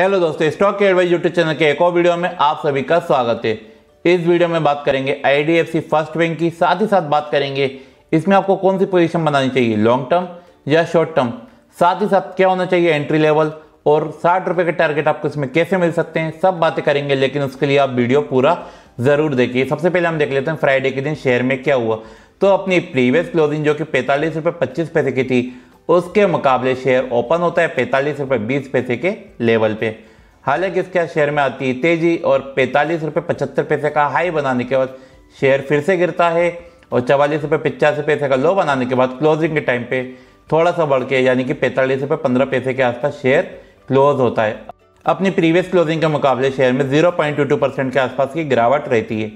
hello दोस्तों stock के advise YouTube channel के एक और वीडियो में आप सभी का स्वागत है इस वीडियो में बात करेंगे आईडीएफसी फर्स्ट बैंक की साथ ही साथ बात करेंगे इसमें आपको कौन सी पोजीशन बनानी चाहिए लॉन्ग टर्म या शॉर्ट टर्म साथ ही साथ क्या होना चाहिए एंट्री लेवल और साठ रुपये के टारगेट आपको इसमें कैसे मिल सकते हैं सब बातें करेंगे लेकिन उसके लिए आप वीडियो पूरा जरूर देखिए सबसे पहले हम देख लेते हैं फ्राइडे के दिन शेयर में क्या हुआ तो अपनी प्रीवियस क्लोजिंग जो कि पैंतालीस रुपये पच्चीस पैसे की थी उसके मुकाबले शेयर ओपन होता है पैंतालीस रुपये बीस पैसे के लेवल पे हालांकि इसके शेयर में आती है तेजी और पैंतालीस रुपये पचहत्तर पैसे का हाई बनाने के बाद शेयर फिर से गिरता है और चवालीस रुपये पचासी पैसे का लो बनाने के बाद क्लोजिंग के टाइम पे थोड़ा सा बढ़ के यानी कि पैंतालीस रुपये पंद्रह पैसे के आसपास शेयर क्लोज होता है अपनी प्रीवियस क्लोजिंग के मुकाबले शेयर में zero point two two percent के आसपास की गिरावट रहती है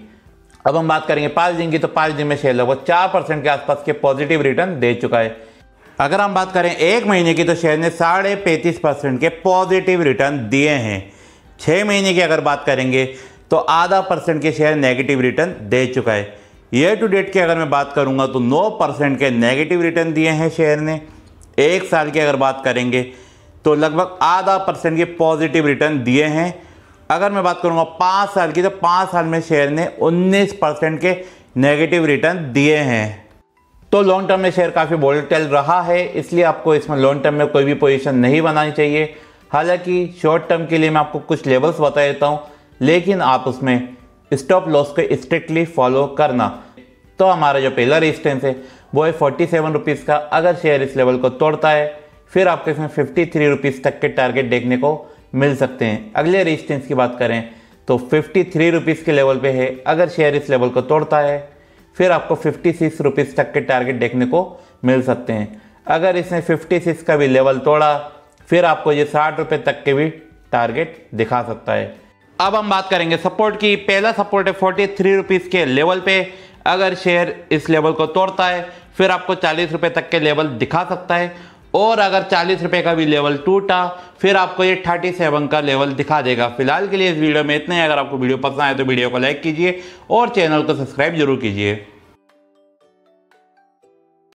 अब हम बात करेंगे पाँच दिन की तो पाँच दिन में शेयर लगभग चार परसेंट के आसपास के पॉजिटिव रिटर्न दे चुका है अगर हम बात करें एक महीने की तो शेयर ने साढ़े पैंतीस परसेंट के पॉजिटिव रिटर्न दिए हैं छः महीने की अगर बात करेंगे तो आधा परसेंट के शेयर नेगेटिव रिटर्न दे चुका है ईयर टू डेट की अगर मैं बात करूंगा तो 9 परसेंट के नेगेटिव रिटर्न दिए हैं शेयर ने एक साल की अगर बात करेंगे तो लगभग आधा परसेंट के पॉजिटिव रिटर्न दिए हैं अगर मैं बात करूँगा पाँच साल की तो पाँच साल में शेयर ने उन्नीस परसेंट के नेगेटिव रिटर्न दिए हैं तो लॉन्ग टर्म में शेयर काफ़ी वोलेटाइल रहा है इसलिए आपको इसमें लॉन्ग टर्म में कोई भी पोजीशन नहीं बनानी चाहिए हालांकि शॉर्ट टर्म के लिए मैं आपको कुछ लेवल्स बता देता हूँ लेकिन आप उसमें स्टॉप लॉस को स्ट्रिक्टली फॉलो करना तो हमारा जो पहला रेजिस्टेंस है वो है फोर्टी सेवन रुपीज़ का अगर शेयर इस लेवल को तोड़ता है फिर आपको इसमें फिफ्टी थ्री रुपीज़ तक के टारगेट देखने को मिल सकते हैं अगले रेजिस्टेंस की बात करें तो फिफ्टी थ्री रुपीज़ के लेवल पे है अगर शेयर इस लेवल को तोड़ता है फिर आपको फिफ्टी सिक्स रुपीज़ तक के टारगेट देखने को मिल सकते हैं अगर इसने फिफ्टी सिक्स का भी लेवल तोड़ा फिर आपको ये साठ रुपये तक के भी टारगेट दिखा सकता है अब हम बात करेंगे सपोर्ट की पहला सपोर्ट है फोर्टी थ्री रुपीज़ के लेवल पे अगर शेयर इस लेवल को तोड़ता है फिर आपको चालीस रुपये तक के लेवल दिखा सकता है और अगर चालीस रुपये का भी लेवल टूटा फिर आपको ये थर्टी सेवन का लेवल दिखा देगा फिलहाल के लिए इस वीडियो में इतने अगर आपको वीडियो पसंद आए तो वीडियो को लाइक कीजिए और चैनल को सब्सक्राइब जरूर कीजिए